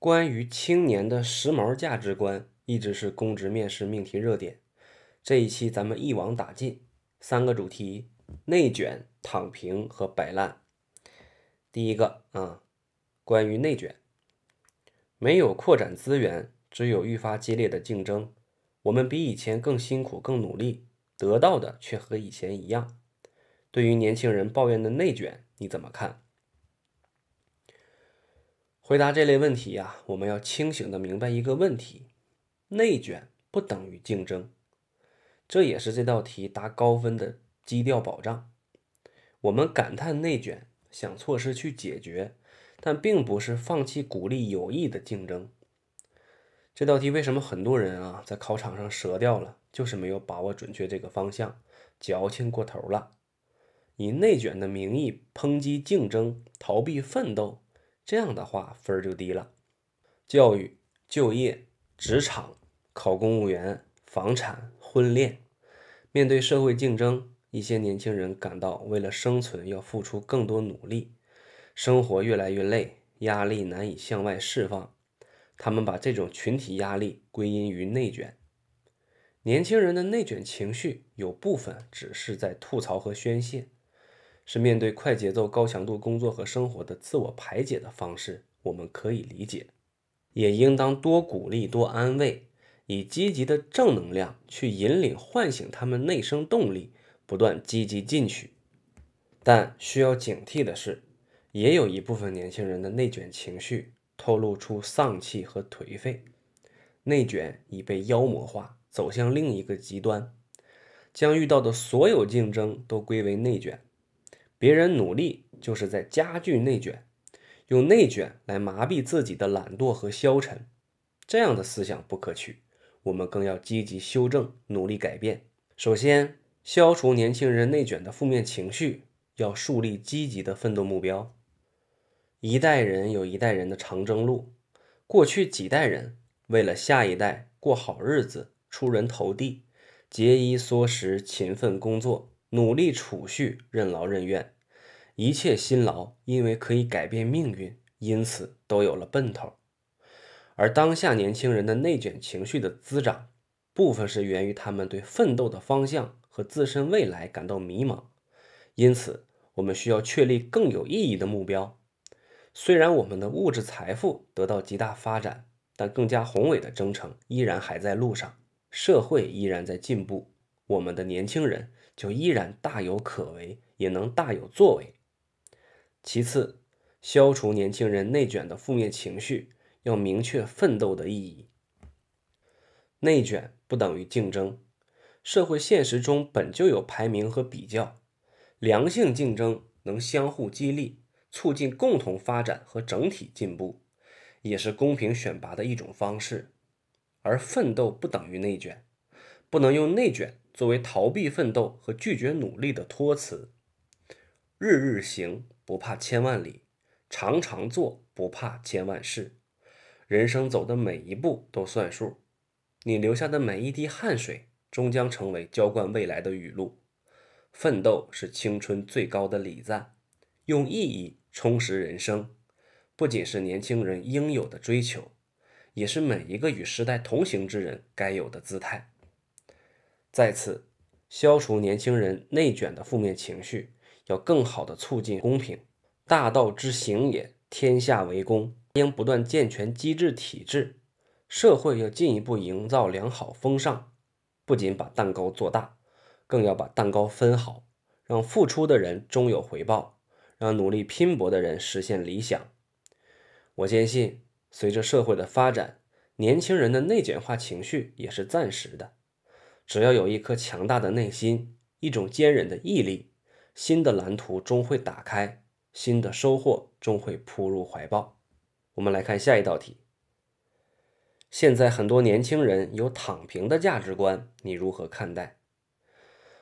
关于青年的时髦价值观，一直是公职面试命题热点。这一期咱们一网打尽三个主题：内卷、躺平和摆烂。第一个啊，关于内卷，没有扩展资源，只有愈发激烈的竞争。我们比以前更辛苦、更努力，得到的却和以前一样。对于年轻人抱怨的内卷，你怎么看？回答这类问题呀，我们要清醒的明白一个问题：内卷不等于竞争，这也是这道题答高分的基调保障。我们感叹内卷，想措施去解决，但并不是放弃鼓励有益的竞争。这道题为什么很多人啊在考场上折掉了？就是没有把握准确这个方向，矫情过头了，以内卷的名义抨击竞争，逃避奋斗。这样的话，分儿就低了。教育、就业、职场、考公务员、房产、婚恋，面对社会竞争，一些年轻人感到为了生存要付出更多努力，生活越来越累，压力难以向外释放。他们把这种群体压力归因于内卷。年轻人的内卷情绪，有部分只是在吐槽和宣泄。是面对快节奏、高强度工作和生活的自我排解的方式，我们可以理解，也应当多鼓励、多安慰，以积极的正能量去引领、唤醒他们内生动力，不断积极进取。但需要警惕的是，也有一部分年轻人的内卷情绪透露出丧气和颓废，内卷已被妖魔化，走向另一个极端，将遇到的所有竞争都归为内卷。别人努力就是在加剧内卷，用内卷来麻痹自己的懒惰和消沉，这样的思想不可取。我们更要积极修正，努力改变。首先，消除年轻人内卷的负面情绪，要树立积极的奋斗目标。一代人有一代人的长征路，过去几代人为了下一代过好日子、出人头地、节衣缩食、勤奋工作。努力储蓄，任劳任怨，一切辛劳，因为可以改变命运，因此都有了奔头。而当下年轻人的内卷情绪的滋长，部分是源于他们对奋斗的方向和自身未来感到迷茫。因此，我们需要确立更有意义的目标。虽然我们的物质财富得到极大发展，但更加宏伟的征程依然还在路上，社会依然在进步，我们的年轻人。就依然大有可为，也能大有作为。其次，消除年轻人内卷的负面情绪，要明确奋斗的意义。内卷不等于竞争，社会现实中本就有排名和比较，良性竞争能相互激励，促进共同发展和整体进步，也是公平选拔的一种方式。而奋斗不等于内卷，不能用内卷。作为逃避奋斗和拒绝努力的托词，日日行不怕千万里，常常做不怕千万事。人生走的每一步都算数，你留下的每一滴汗水终将成为浇灌未来的雨露。奋斗是青春最高的礼赞，用意义充实人生，不仅是年轻人应有的追求，也是每一个与时代同行之人该有的姿态。再次，消除年轻人内卷的负面情绪，要更好的促进公平。大道之行也，天下为公。应不断健全机制体制，社会要进一步营造良好风尚。不仅把蛋糕做大，更要把蛋糕分好，让付出的人终有回报，让努力拼搏的人实现理想。我坚信，随着社会的发展，年轻人的内卷化情绪也是暂时的。只要有一颗强大的内心，一种坚韧的毅力，新的蓝图终会打开，新的收获终会扑入怀抱。我们来看下一道题：现在很多年轻人有躺平的价值观，你如何看待？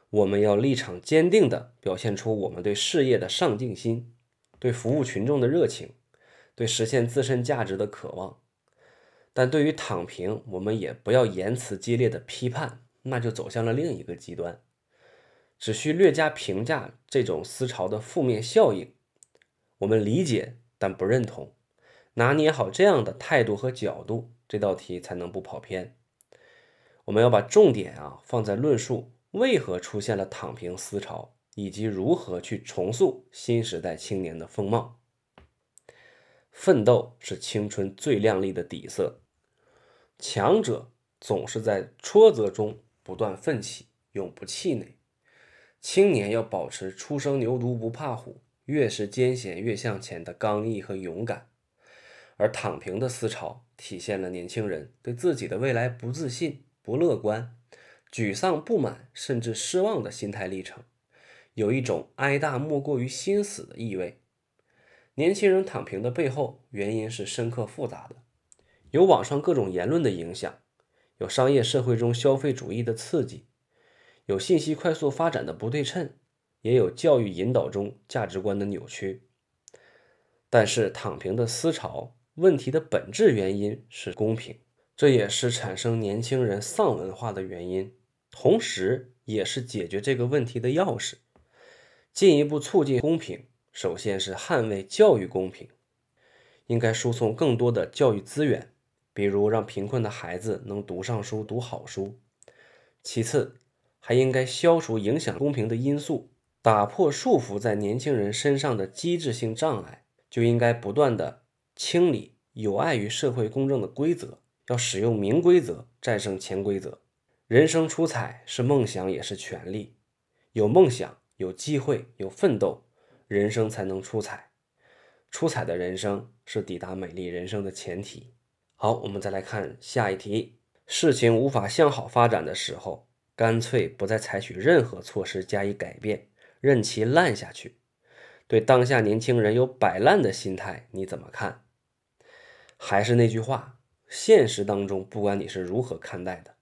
我们要立场坚定地表现出我们对事业的上进心，对服务群众的热情，对实现自身价值的渴望。但对于躺平，我们也不要言辞激烈的批判。那就走向了另一个极端，只需略加评价这种思潮的负面效应，我们理解但不认同，拿捏好这样的态度和角度，这道题才能不跑偏。我们要把重点啊放在论述为何出现了躺平思潮，以及如何去重塑新时代青年的风貌。奋斗是青春最亮丽的底色，强者总是在挫折中。不断奋起，永不气馁。青年要保持初生牛犊不怕虎，越是艰险越向前的刚毅和勇敢。而躺平的思潮，体现了年轻人对自己的未来不自信、不乐观、沮丧、不满，甚至失望的心态历程，有一种哀大莫过于心死的意味。年轻人躺平的背后原因，是深刻复杂的，有网上各种言论的影响。有商业社会中消费主义的刺激，有信息快速发展的不对称，也有教育引导中价值观的扭曲。但是，躺平的思潮问题的本质原因是公平，这也是产生年轻人丧文化的原因，同时也是解决这个问题的钥匙。进一步促进公平，首先是捍卫教育公平，应该输送更多的教育资源。比如让贫困的孩子能读上书、读好书。其次，还应该消除影响公平的因素，打破束缚在年轻人身上的机制性障碍。就应该不断的清理有碍于社会公正的规则，要使用明规则战胜潜规则。人生出彩是梦想，也是权利。有梦想、有机会、有奋斗，人生才能出彩。出彩的人生是抵达美丽人生的前提。好，我们再来看下一题。事情无法向好发展的时候，干脆不再采取任何措施加以改变，任其烂下去。对当下年轻人有摆烂的心态，你怎么看？还是那句话，现实当中不管你是如何看待的，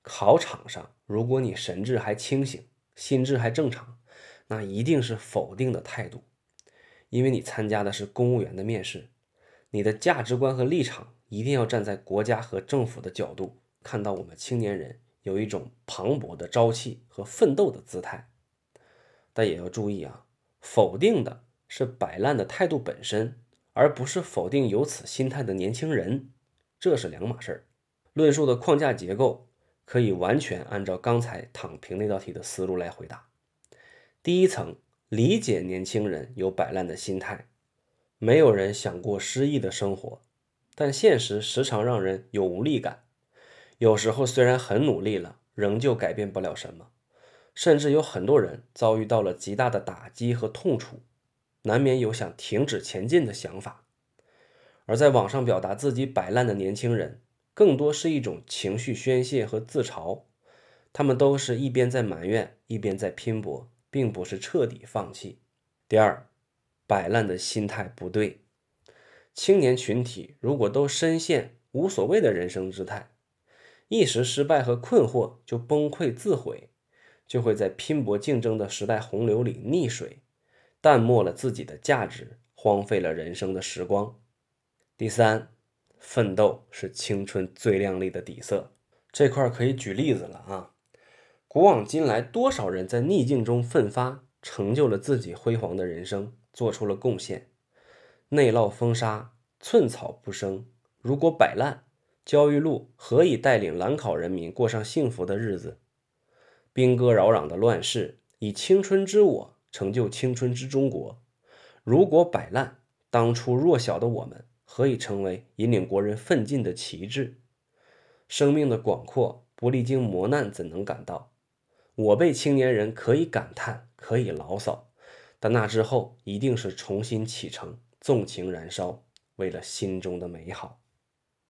考场上如果你神志还清醒、心智还正常，那一定是否定的态度，因为你参加的是公务员的面试。你的价值观和立场一定要站在国家和政府的角度，看到我们青年人有一种磅礴的朝气和奋斗的姿态。但也要注意啊，否定的是摆烂的态度本身，而不是否定有此心态的年轻人，这是两码事儿。论述的框架结构可以完全按照刚才躺平那道题的思路来回答。第一层，理解年轻人有摆烂的心态。没有人想过失意的生活，但现实时常让人有无力感。有时候虽然很努力了，仍旧改变不了什么，甚至有很多人遭遇到了极大的打击和痛楚，难免有想停止前进的想法。而在网上表达自己摆烂的年轻人，更多是一种情绪宣泄和自嘲。他们都是一边在埋怨，一边在拼搏，并不是彻底放弃。第二。摆烂的心态不对，青年群体如果都深陷无所谓的人生姿态，一时失败和困惑就崩溃自毁，就会在拼搏竞争的时代洪流里溺水，淡漠了自己的价值，荒废了人生的时光。第三，奋斗是青春最亮丽的底色。这块可以举例子了啊，古往今来，多少人在逆境中奋发，成就了自己辉煌的人生。做出了贡献，内涝风沙，寸草不生。如果摆烂，焦裕禄何以带领兰考人民过上幸福的日子？兵戈扰攘的乱世，以青春之我，成就青春之中国。如果摆烂，当初弱小的我们，何以成为引领国人奋进的旗帜？生命的广阔，不历经磨难怎能感到？我辈青年人可以感叹，可以牢骚。但那之后，一定是重新启程，纵情燃烧，为了心中的美好。